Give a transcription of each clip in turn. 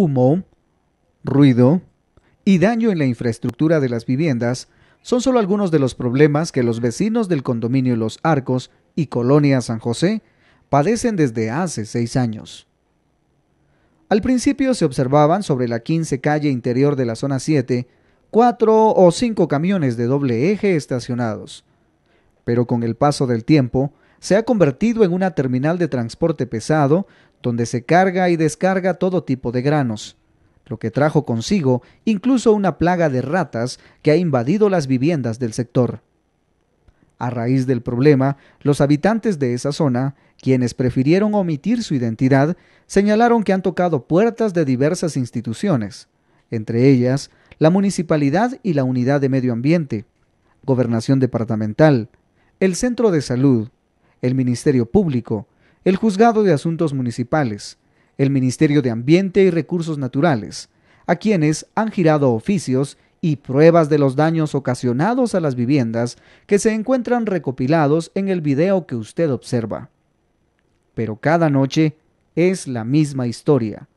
humo, ruido y daño en la infraestructura de las viviendas son solo algunos de los problemas que los vecinos del condominio Los Arcos y Colonia San José padecen desde hace seis años. Al principio se observaban sobre la 15 calle interior de la zona 7 cuatro o cinco camiones de doble eje estacionados, pero con el paso del tiempo se ha convertido en una terminal de transporte pesado donde se carga y descarga todo tipo de granos, lo que trajo consigo incluso una plaga de ratas que ha invadido las viviendas del sector. A raíz del problema, los habitantes de esa zona, quienes prefirieron omitir su identidad, señalaron que han tocado puertas de diversas instituciones, entre ellas la municipalidad y la unidad de medio ambiente, gobernación departamental, el centro de salud, el Ministerio Público, el Juzgado de Asuntos Municipales, el Ministerio de Ambiente y Recursos Naturales, a quienes han girado oficios y pruebas de los daños ocasionados a las viviendas que se encuentran recopilados en el video que usted observa. Pero cada noche es la misma historia,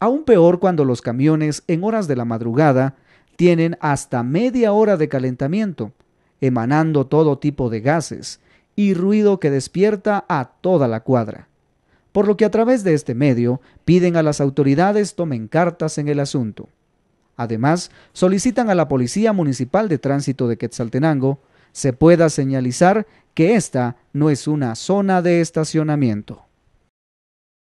aún peor cuando los camiones en horas de la madrugada tienen hasta media hora de calentamiento, emanando todo tipo de gases, y ruido que despierta a toda la cuadra. Por lo que a través de este medio piden a las autoridades tomen cartas en el asunto. Además, solicitan a la Policía Municipal de Tránsito de Quetzaltenango se pueda señalizar que esta no es una zona de estacionamiento.